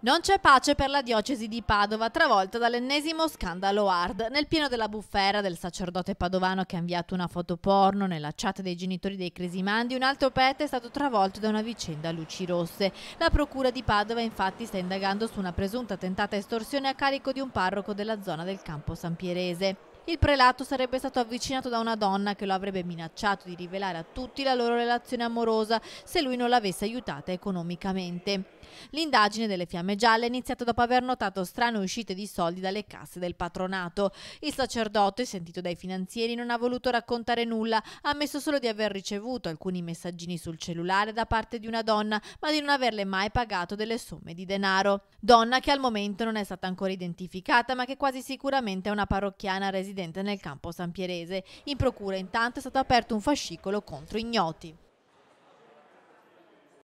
Non c'è pace per la diocesi di Padova, travolta dall'ennesimo scandalo hard. Nel pieno della bufera del sacerdote padovano che ha inviato una foto porno nella chat dei genitori dei Cresimandi, un altro pet è stato travolto da una vicenda a luci rosse. La procura di Padova infatti sta indagando su una presunta tentata estorsione a carico di un parroco della zona del campo sampierese il prelato sarebbe stato avvicinato da una donna che lo avrebbe minacciato di rivelare a tutti la loro relazione amorosa se lui non l'avesse aiutata economicamente. L'indagine delle fiamme gialle è iniziata dopo aver notato strane uscite di soldi dalle casse del patronato. Il sacerdote, sentito dai finanzieri, non ha voluto raccontare nulla, ha ammesso solo di aver ricevuto alcuni messaggini sul cellulare da parte di una donna, ma di non averle mai pagato delle somme di denaro. Donna che al momento non è stata ancora identificata, ma che quasi sicuramente è una parrocchiana residente incidente nel campo sampierese. In procura intanto è stato aperto un fascicolo contro ignoti.